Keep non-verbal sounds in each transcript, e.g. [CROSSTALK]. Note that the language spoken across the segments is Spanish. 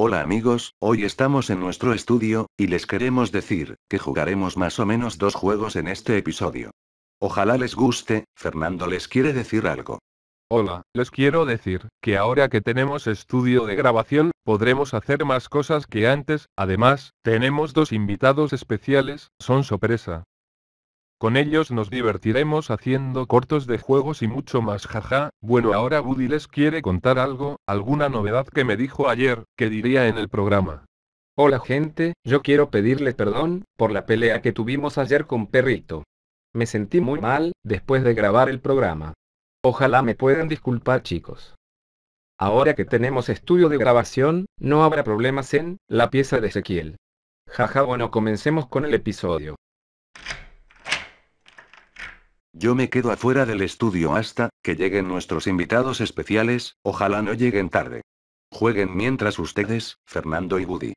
Hola amigos, hoy estamos en nuestro estudio, y les queremos decir, que jugaremos más o menos dos juegos en este episodio. Ojalá les guste, Fernando les quiere decir algo. Hola, les quiero decir, que ahora que tenemos estudio de grabación, podremos hacer más cosas que antes, además, tenemos dos invitados especiales, son sorpresa. Con ellos nos divertiremos haciendo cortos de juegos y mucho más jaja. Bueno, ahora Woody les quiere contar algo, alguna novedad que me dijo ayer, que diría en el programa. Hola gente, yo quiero pedirle perdón, por la pelea que tuvimos ayer con Perrito. Me sentí muy mal, después de grabar el programa. Ojalá me puedan disculpar chicos. Ahora que tenemos estudio de grabación, no habrá problemas en la pieza de Ezequiel. Jaja, bueno, comencemos con el episodio. Yo me quedo afuera del estudio hasta que lleguen nuestros invitados especiales, ojalá no lleguen tarde. Jueguen mientras ustedes, Fernando y Buddy.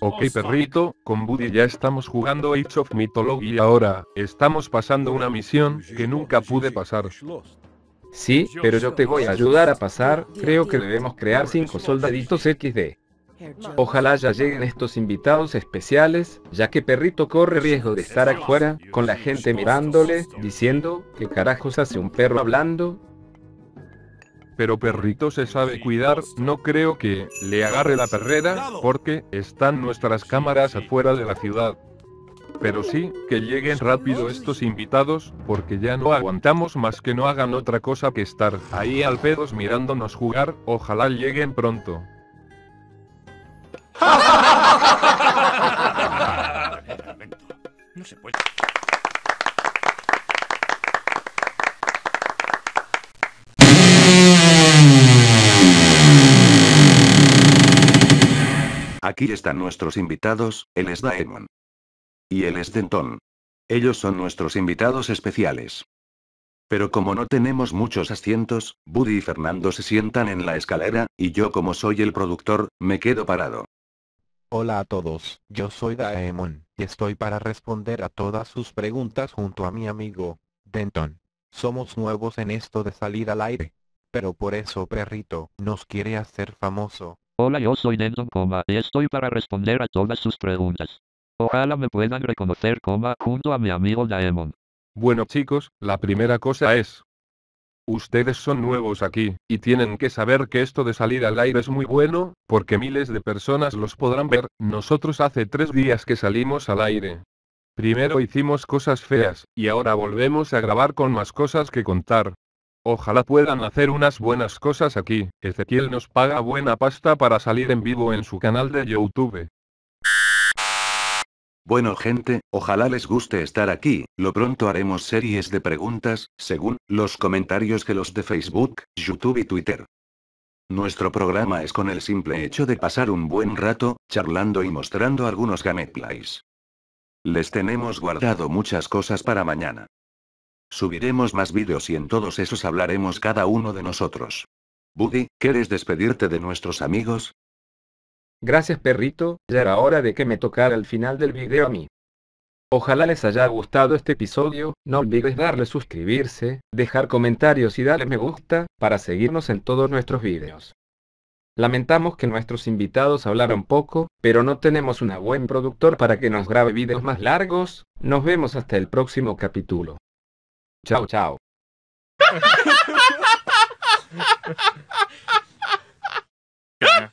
Ok perrito, con Buddy ya estamos jugando Age of Mythology y ahora, estamos pasando una misión que nunca pude pasar. Sí, pero yo te voy a ayudar a pasar, creo que debemos crear 5 soldaditos XD. Ojalá ya lleguen estos invitados especiales, ya que Perrito corre riesgo de estar afuera, con la gente mirándole, diciendo, ¿qué carajos hace un perro hablando? Pero Perrito se sabe cuidar, no creo que le agarre la perrera, porque están nuestras cámaras afuera de la ciudad. Pero sí, que lleguen rápido estos invitados, porque ya no aguantamos más que no hagan otra cosa que estar ahí al pedos mirándonos jugar, ojalá lleguen pronto. No se puede. Aquí están nuestros invitados, él es Daemon. Y él es Denton. Ellos son nuestros invitados especiales. Pero como no tenemos muchos asientos, Buddy y Fernando se sientan en la escalera, y yo como soy el productor, me quedo parado. Hola a todos, yo soy Daemon, y estoy para responder a todas sus preguntas junto a mi amigo, Denton. Somos nuevos en esto de salir al aire. Pero por eso Perrito nos quiere hacer famoso. Hola yo soy Denton, coma, y estoy para responder a todas sus preguntas. Ojalá me puedan reconocer, coma, junto a mi amigo Daemon. Bueno chicos, la primera cosa es, Ustedes son nuevos aquí, y tienen que saber que esto de salir al aire es muy bueno, porque miles de personas los podrán ver, nosotros hace tres días que salimos al aire. Primero hicimos cosas feas, y ahora volvemos a grabar con más cosas que contar. Ojalá puedan hacer unas buenas cosas aquí, Ezequiel nos paga buena pasta para salir en vivo en su canal de YouTube. Bueno gente, ojalá les guste estar aquí, lo pronto haremos series de preguntas, según los comentarios que los de Facebook, YouTube y Twitter. Nuestro programa es con el simple hecho de pasar un buen rato, charlando y mostrando algunos gameplays. Les tenemos guardado muchas cosas para mañana. Subiremos más vídeos y en todos esos hablaremos cada uno de nosotros. Buddy, ¿quieres despedirte de nuestros amigos? Gracias perrito, ya era hora de que me tocara el final del video a mí. Ojalá les haya gustado este episodio, no olvides darle suscribirse, dejar comentarios y darle me gusta, para seguirnos en todos nuestros videos. Lamentamos que nuestros invitados hablaron poco, pero no tenemos una buen productor para que nos grabe videos más largos, nos vemos hasta el próximo capítulo. Chao chao. [LAUGHS]